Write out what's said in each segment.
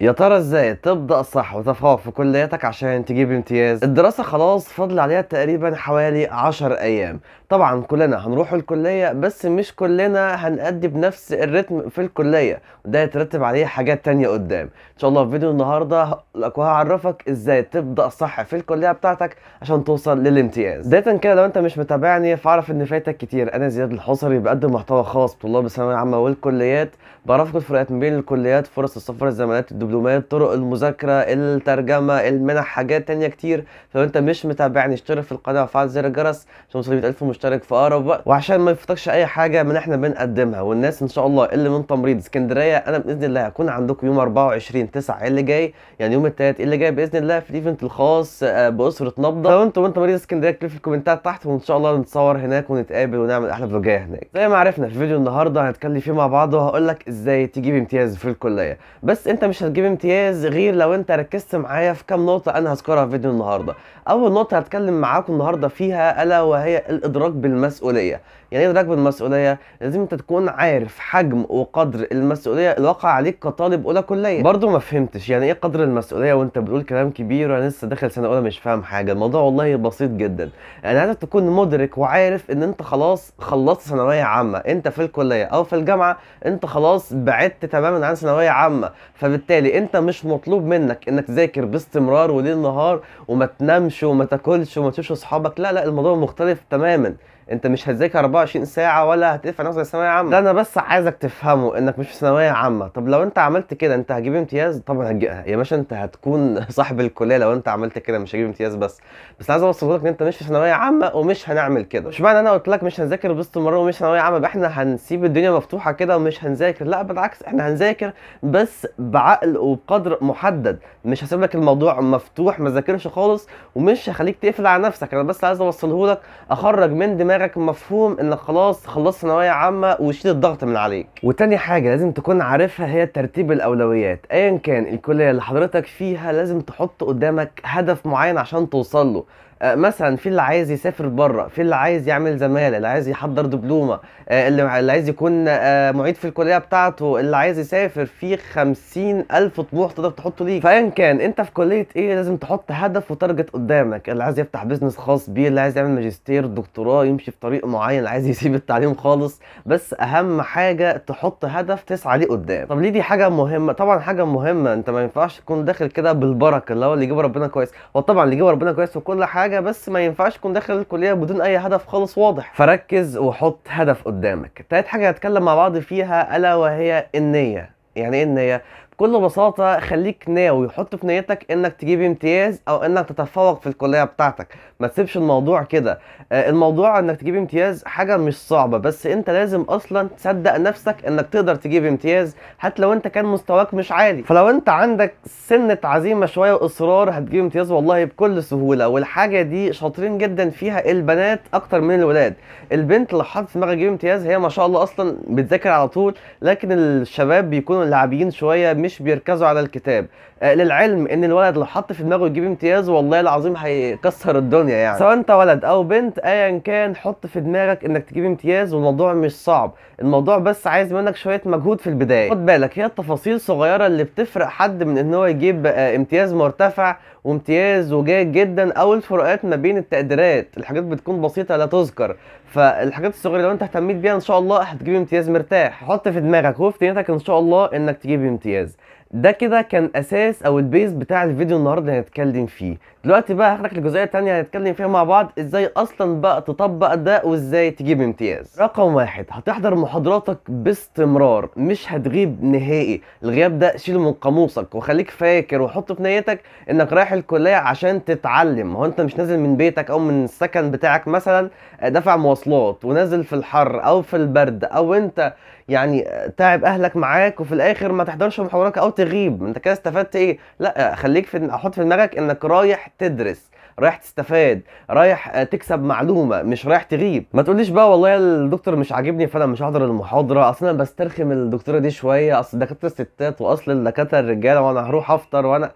يا ترى ازاي تبدا صح وتفوق في كليتك عشان تجيب امتياز الدراسه خلاص فاضل عليها تقريبا حوالي 10 ايام طبعا كلنا هنروح الكليه بس مش كلنا هنأدي بنفس الريتم في الكليه وده يترتب عليه حاجات تانية قدام ان شاء الله في فيديو النهارده لك وهعرفك ازاي تبدا صح في الكليه بتاعتك عشان توصل للامتياز بدايه كده لو انت مش متابعني فاعرف ان فاتك كتير انا زياد الحصري بقدم محتوى خاص بطلاب الثانويه العامه والكليات بعرفكم الفروقات ما بين الكليات فرص السفر الزمالات الدبلومات طرق المذاكرة الترجمة المنح حاجات تانية كتير فلو انت مش متابعني اشترك في القناة وفعل زر الجرس عشان توصل 100000 مشترك في اقرب وقت وعشان ما يفوتكش اي حاجة من احنا بنقدمها والناس ان شاء الله اللي من تمريض اسكندرية انا باذن الله هكون عندكم يوم 24 9 اللي جاي يعني يوم الثلاث اللي جاي باذن الله في الايفنت الخاص آه، باسرة نبضة لو انت وانت تمريض اسكندريه اكتب في الكومنتات تحت وان شاء الله نتصور هناك ونتقابل ونعمل احلى فلوجايه هناك زي ما عرفنا في فيديو النهارده هنتكلم فيه مع بعض وهقول لك ازاي تجيب امتياز في الكليه بس انت مش هتجيب هتجيب امتياز غير لو انت ركزت معايا في كام نقطه انا هذكرها في فيديو النهارده اول نقطه هتكلم معاكم النهارده فيها الا وهي الادراك بالمسؤوليه يعني ايه راكب المسؤوليه لازم انت تكون عارف حجم وقدر المسؤوليه الواقع عليك كطالب اولى كليه برضه ما فهمتش يعني ايه قدر المسؤوليه وانت بتقول كلام كبير وانا لسه داخل سنه اولى مش فاهم حاجه الموضوع والله بسيط جدا انا يعني عايزك تكون مدرك وعارف ان انت خلاص خلصت ثانويه عامه انت في الكليه او في الجامعه انت خلاص بعدت تماما عن ثانويه عامه فبالتالي انت مش مطلوب منك انك تذاكر باستمرار وليل نهار وما تنامش وما تاكلش وما تشوفش اصحابك لا لا الموضوع مختلف تماما انت مش هتذاكر 24 ساعه ولا هتقفل نفسك ثانويه عامه ده انا بس عايزك تفهمه انك مش في ثانويه عامه طب لو انت عملت كده انت هتجيب امتياز طبعا هتجيبها يا باشا انت هتكون صاحب الكليه لو انت عملت كده مش هتجيب امتياز بس بس عايز اوصله لك ان انت مش في ثانويه عامه ومش هنعمل كده مش معنى انا قلت لك مش هنذاكر باستمرار ومش ثانويه عامه احنا هنسيب الدنيا مفتوحه كده ومش هنذاكر لا بالعكس احنا هنذاكر بس بعقل وبقدر محدد مش هسيب لك الموضوع مفتوح ما خالص ومش هخليك تقفل على نفسك انا بس عايز اوصله لك اخرج من دماغ دماغك مفهوم انك خلاص خلصت ثانويه عامه وشيل الضغط من عليك وتاني حاجه لازم تكون عارفها هي ترتيب الاولويات ايا كان الكليه اللي حضرتك فيها لازم تحط قدامك هدف معين عشان توصل له آه، مثلا في اللي عايز يسافر بره في اللي عايز يعمل زماله اللي عايز يحضر دبلومه آه، اللي عايز يكون آه، معيد في الكليه بتاعته اللي عايز يسافر في خمسين الف طموح تقدر تحطه ليك فايا كان انت في كليه ايه لازم تحط هدف وتارجت قدامك اللي عايز يفتح بيزنس خاص بيه اللي عايز يعمل ماجستير دكتوراه يمشي في طريق معين اللي عايز يسيب التعليم خالص بس اهم حاجه تحط هدف تسعى ليه قدام طب ليه دي حاجه مهمه طبعا حاجه مهمه انت ما ينفعش تكون داخل كده بالبركه اللي هو اللي يجيبه ربنا كويس وطبعا اللي يجيبه ربنا كويس وكل حاجه حاجه بس ما ينفعش تكون داخل الكليه بدون اي هدف خالص واضح فركز وحط هدف قدامك تالت حاجه هتكلم مع بعض فيها الا وهي النيه يعني ايه النيه بكل بساطه خليك ناوي حط في نيتك انك تجيب امتياز او انك تتفوق في الكليه بتاعتك ما تسيبش الموضوع كده آه، الموضوع انك تجيب امتياز حاجه مش صعبه بس انت لازم اصلا تصدق نفسك انك تقدر تجيب امتياز حتى لو انت كان مستواك مش عالي فلو انت عندك سنه عزيمه شويه واصرار هتجيب امتياز والله بكل سهوله والحاجه دي شاطرين جدا فيها البنات اكتر من الولاد البنت اللي حاطه في دماغها تجيب امتياز هي ما شاء الله اصلا بتذاكر على طول لكن الشباب بيكونوا لاعبين شويه مش بيركزوا على الكتاب آه، للعلم ان الولد لو حط في دماغه يجيب امتياز والله العظيم هيكسر الدنيا يعني سواء انت ولد او بنت ايا كان حط في دماغك انك تجيب امتياز والموضوع مش صعب الموضوع بس عايز منك شويه مجهود في البدايه خد بالك هي التفاصيل الصغيره اللي بتفرق حد من ان هو يجيب آه، امتياز مرتفع وامتياز وجيد جدا او الفروقات ما بين التقديرات الحاجات بتكون بسيطه لا تذكر فالحاجات الصغيره لو انت اهتميت بيها ان شاء الله هتجيب امتياز مرتاح حط في دماغك وفي نيتك ان شاء الله انك تجيب امتياز ده كده كان اساس او البيز بتاع الفيديو النهارده هنتكلم فيه دلوقتي بقى هاخدك الجزئيه الثانيه هنتكلم فيها مع بعض ازاي اصلا بقى تطبق ده وازاي تجيب امتياز رقم واحد هتحضر محاضراتك باستمرار مش هتغيب نهائي الغياب ده شيله من قاموسك وخليك فاكر وحط في نيتك انك رايح الكليه عشان تتعلم هو انت مش نازل من بيتك او من السكن بتاعك مثلا دافع مواصلات ونازل في الحر او في البرد او انت يعني تعب اهلك معاك وفي الاخر ما تحضرش محاضرتك او تغيب انت كده استفدت ايه لا خليك في احط في دماغك انك رايح تدرس رايح تستفاد رايح آه، تكسب معلومه مش رايح تغيب ما تقوليش بقى والله الدكتور مش عاجبني فانا مش هحضر المحاضره اصل انا بسترخم الدكتوره دي شويه اصل الدكاتره ستات واصل الدكاتره الرجاله وانا هروح افطر وانا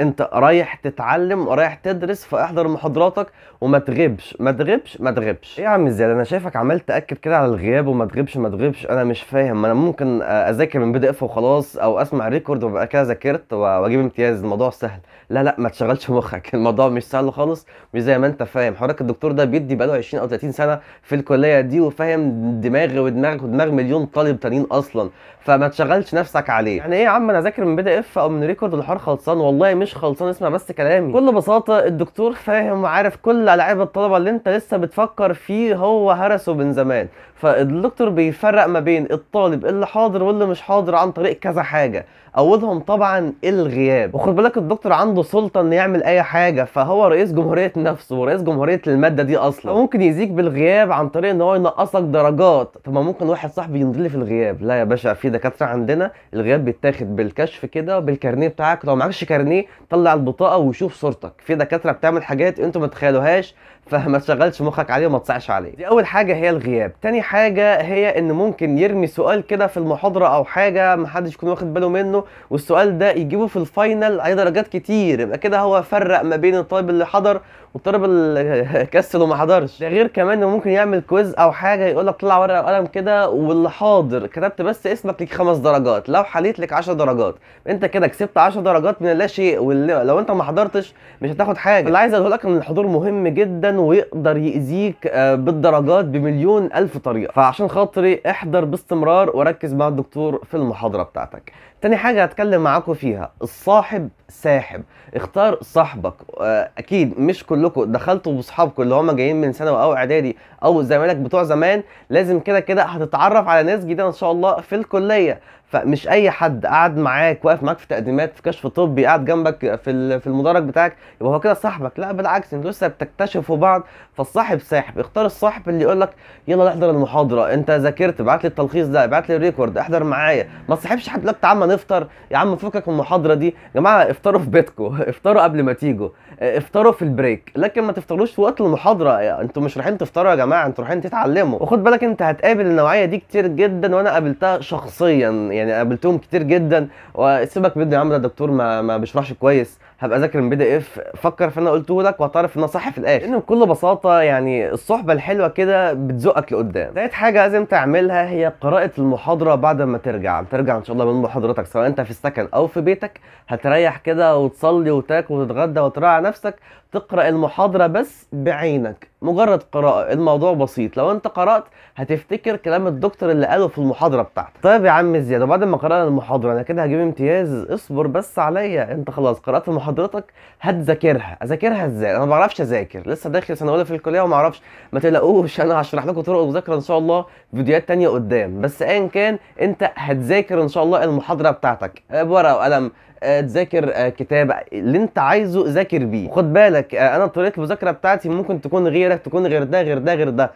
انت رايح تتعلم ورايح تدرس فاحضر محاضراتك وما تغيبش ما تغيبش ما تغيبش ايه يا عم زياد انا شايفك عمال تاكد كده على الغياب وما تغيبش ما تغيبش انا مش فاهم انا ممكن اذاكر من بي دي اف وخلاص او اسمع ريكورد وابقى كده ذاكرت واجيب امتياز الموضوع سهل لا لا ما تشغلش مخك الموضوع مش سهل خالص مش زي ما انت فاهم حضرتك الدكتور ده بيدي بقاله 20 او 30 سنه في الكليه دي وفاهم دماغي ودماغك ودماغ مليون طالب تانيين اصلا فما تشغلش نفسك عليه يعني ايه يا عم انا اذاكر من بي دي اف او من ريكورد والحوار خلصان والله مش خلصان اسمع بس كلامي بكل بساطه الدكتور فاهم وعارف كل العاب الطلبه اللي انت لسه بتفكر فيه هو هرسه من زمان فالدكتور بيفرق ما بين الطالب اللي حاضر واللي مش حاضر عن طريق كذا حاجه اولهم طبعا الغياب وخد بالك الدكتور عنده سلطه انه يعمل اي حاجه فهو رئيس جمهوريه نفسه ورئيس جمهوريه الماده دي اصلا ممكن يزيك بالغياب عن طريق ان هو ينقصك درجات طب ما ممكن واحد صاحبي يمضي في الغياب لا يا باشا في دكاتره عندنا الغياب بيتاخد بالكشف كده بالكارنيه بتاعك لو معكش كارنيه طلع البطاقه وشوف صورتك في دكاتره بتعمل حاجات انتوا ما تخيلوهاش فما تشغلش مخك عليه وما تصعش عليه دي اول حاجه هي الغياب تاني حاجه هي ان ممكن يرمي سؤال كده في المحاضره او حاجه محدش يكون واخد باله منه والسؤال ده يجيبه في الفاينل عليه درجات كتير يبقى كده هو فرق ما بين الطالب اللي حضر والطالب اللي كسل وما حضرش ده غير كمان انه ممكن يعمل كويز او حاجه يقول لك طلع ورقه وقلم كده واللي حاضر كتبت بس اسمك ليك خمس درجات لو حليت لك 10 درجات انت كده كسبت 10 درجات من لا شيء ولو انت ما حضرتش مش هتاخد حاجه اللي عايز اقول لك ان الحضور مهم جدا ويقدر يأذيك آه، بالدرجات بمليون الف طريقه فعشان خاطري احضر باستمرار وركز مع الدكتور في المحاضره بتاعتك تاني حاجه حاجة هتكلم معاكم فيها الصاحب ساحب اختار صاحبك آه، اكيد مش كلكم دخلتوا بصحابكم اللي هما جايين من ثانوي او اعدادي او زمايلك بتوع زمان لازم كده كده هتتعرف على ناس جديدة ان شاء الله في الكلية فمش اي حد قعد معاك واقف معاك في تقديمات في كشف طبي قاعد جنبك في في المدرج بتاعك يبقى هو كده صاحبك لا بالعكس انتوا لسه بتكتشفوا بعض فالصاحب ساحب اختار الصاحب اللي يقول لك يلا احضر المحاضره انت ذاكرت ابعت لي التلخيص ده ابعت لي الريكورد احضر معايا ما تصاحبش حد لك تعال نفطر يا عم فكك من المحاضره دي يا جماعه افطروا في بيتكم افطروا قبل ما تيجوا افطروا في البريك لكن ما تفطروش في وقت المحاضره انتوا مش رايحين تفطروا يا جماعه انتوا رايحين تتعلموا وخد بالك انت هتقابل النوعيه دي كتير جدا وانا قابلتها شخصيا يعني يعني قابلتهم كتير جدا وسيبك يا عمرو دكتور ما, ما بيشرحش كويس هبقى ذاكر من بي دي اف فكر في اللي انا قلته لك وهتعرف ان صح في الاخر لانه بكل بساطه يعني الصحبه الحلوه كده بتزقك لقدام ثالث حاجه لازم تعملها هي قراءه المحاضره بعد ما ترجع ترجع ان شاء الله من محاضرتك سواء انت في السكن او في بيتك هتريح كده وتصلي وتاكل وتتغدى وتراعي نفسك تقرا المحاضره بس بعينك مجرد قراءه الموضوع بسيط لو انت قرات هتفتكر كلام الدكتور اللي قاله في المحاضره بتاعتك طيب يا عم زياد وبعد ما قرأنا المحاضره انا كده هجيب امتياز اصبر بس عليا انت خلاص قرات المحاضره حضرتك هتذاكرها اذاكرها ازاي انا ما بعرفش اذاكر لسه داخل سنه اولى في الكليه وما اعرفش ما تقلقوش انا هشرح لكم طرق المذاكره ان شاء الله في فيديوهات تانية قدام بس ايا كان انت هتذاكر ان شاء الله المحاضره بتاعتك آه، بورقه وقلم آه، تذاكر آه، كتاب اللي انت عايزه ذاكر بيه خد بالك انا طريقه المذاكره بتاعتي ممكن تكون غيرك تكون غير ده غير ده غير ده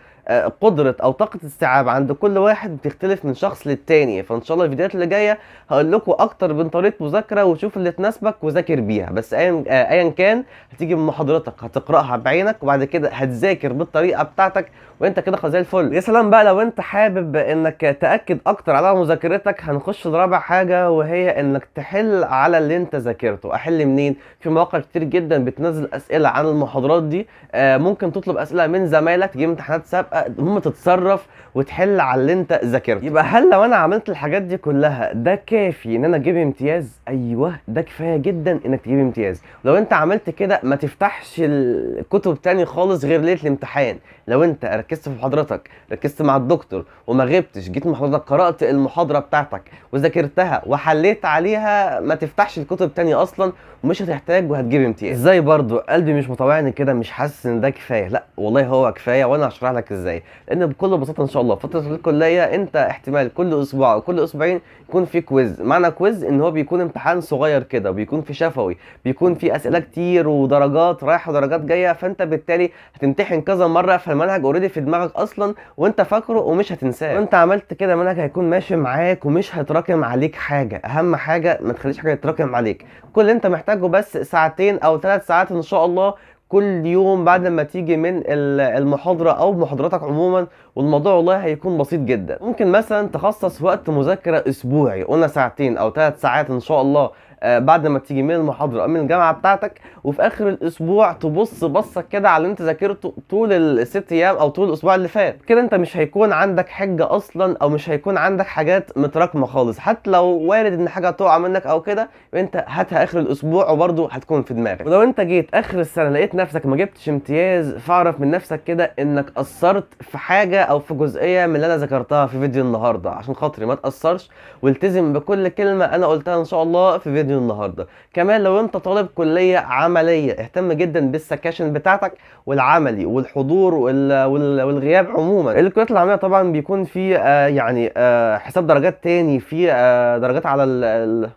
قدرة أو طاقة استيعاب عند كل واحد بتختلف من شخص للتاني فإن شاء الله الفيديوهات اللي جاية هقول لكم أكتر من طريقة مذاكرة وشوف اللي تناسبك وذاكر بيها بس أيا أيا كان هتيجي من محاضرتك هتقرأها بعينك وبعد كده هتذاكر بالطريقة بتاعتك وأنت كده خلاص زي الفل يا سلام بقى لو أنت حابب إنك تأكد أكتر على مذاكرتك هنخش لرابع حاجة وهي إنك تحل على اللي أنت ذاكرته أحل منين في مواقع كتير جدا بتنزل أسئلة عن المحاضرات دي آه، ممكن تطلب أسئلة من زمايلك تجيب امتحانات سابقة المهم تتصرف وتحل على اللي انت ذاكرته يبقى هل لو انا عملت الحاجات دي كلها ده كافي ان انا اجيب امتياز ايوه ده كفايه جدا انك تجيب امتياز لو انت عملت كده ما تفتحش الكتب تاني خالص غير ليله الامتحان لو انت ركزت في محاضرتك ركزت مع الدكتور وما غبتش جيت محاضرتك قرات المحاضره بتاعتك وذاكرتها وحليت عليها ما تفتحش الكتب تاني اصلا ومش هتحتاج وهتجيب امتياز ازاي برضو قلبي مش مطوعني كده مش حاسس ان ده كفايه لا والله هو كفايه وانا هشرح لك ازاي ازاي لان بكل بساطه ان شاء الله فتره الكليه انت احتمال كل اسبوع او كل اسبوعين يكون في كويز معنى كويز ان هو بيكون امتحان صغير كده بيكون في شفوي بيكون في اسئله كتير ودرجات رايحه ودرجات جايه فانت بالتالي هتمتحن كذا مره فالمنهج اوريدي في دماغك اصلا وانت فاكره ومش هتنساه وانت عملت كده المنهج هيكون ماشي معاك ومش هيتراكم عليك حاجه اهم حاجه ما تخليش حاجه تتراكم عليك كل اللي انت محتاجه بس ساعتين او ثلاث ساعات ان شاء الله كل يوم بعد ما تيجي من المحاضرة أو محاضراتك عموما والموضوع والله هيكون بسيط جدا ممكن مثلا تخصص وقت مذاكرة أسبوعي قلنا ساعتين أو ثلاث ساعات إن شاء الله آه، بعد ما تيجي من المحاضره او من الجامعه بتاعتك وفي اخر الاسبوع تبص بصه كده على اللي انت ذاكرته طول الست ايام او طول الاسبوع اللي فات كده انت مش هيكون عندك حجه اصلا او مش هيكون عندك حاجات متراكمه خالص حتى لو وارد ان حاجه تقع منك او كده انت هاتها اخر الاسبوع وبرده هتكون في دماغك ولو انت جيت اخر السنه لقيت نفسك ما جبتش امتياز فاعرف من نفسك كده انك قصرت في حاجه او في جزئيه من اللي انا ذكرتها في فيديو النهارده عشان خاطري ما تأثرش والتزم بكل كلمه انا قلتها ان شاء الله في فيديو فيديو النهارده كمان لو انت طالب كليه عمليه اهتم جدا بالسكاشن بتاعتك والعملي والحضور والغياب عموما الكليات العمليه طبعا بيكون في آه، يعني آه، حساب درجات تاني في آه، درجات على ال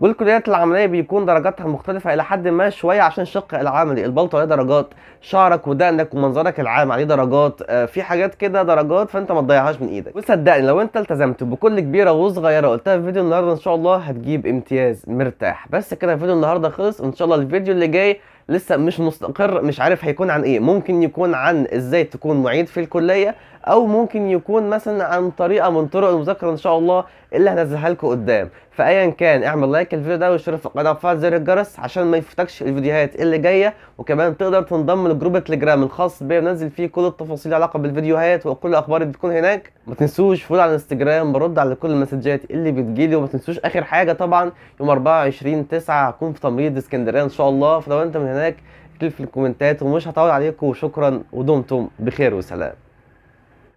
والكليات العمليه بيكون درجاتها مختلفه الى حد ما شويه عشان الشق العملي البلطه عليه درجات شعرك ودقنك ومنظرك العام عليه درجات آه، في حاجات كده درجات فانت ما تضيعهاش من ايدك وصدقني لو انت التزمت بكل كبيره وصغيره قلتها في فيديو النهارده ان شاء الله هتجيب امتياز مرتاح بس كده فيديو النهارده خلص وان شاء الله الفيديو اللي جاي لسه مش مستقر مش عارف هيكون عن ايه ممكن يكون عن ازاي تكون معيد في الكليه او ممكن يكون مثلا عن طريقه من طرق المذاكره ان شاء الله اللي هنزلها لكم قدام فايا كان اعمل لايك الفيديو ده واشترك في القناه وفعل زر الجرس عشان ما يفوتكش الفيديوهات اللي جايه وكمان تقدر تنضم لجروب التليجرام الخاص بيا بنزل فيه كل التفاصيل العلاقه بالفيديوهات وكل الاخبار اللي بتكون هناك ما تنسوش فول على الانستجرام برد على كل المسجات اللي بتجيلي وما تنسوش اخر حاجه طبعا يوم 24 9 هكون في تمريض اسكندريه ان شاء الله فلو انت من هنا هناك اكتب في الكومنتات ومش هطول عليكم وشكرا ودمتم بخير وسلام